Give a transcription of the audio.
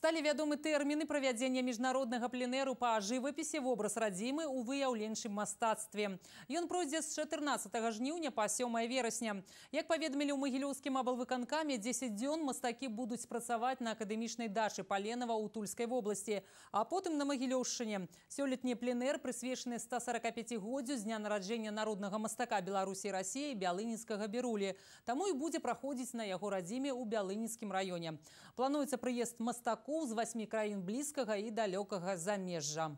Сталі вядомы тэрміны правядзення міжнароднага пленэру па жывапісе вобраз радзімы ў выяўленчым мастацтве. Ён пройдзе з 14 жніўня па сёмае верасня. Як паведамілі ў магілёўскім абалвыканкамі 10 дзён мастакі будуць працаваць на акадэмічнай дачы паленова ў тульскай вобласці, а потым на магілёўшчыне. Сёлетні пленэр прысвечаны 145годдзю з дня нараджэння народнага мастака Беларусі рассіі бялынінскага берулі. Таму і будзе праходзіць на яго радзіме ў бялынінскім раёне. Плануецца прыезд мастака мастакоў з васьмі краін блізкага і далёкага замежжа.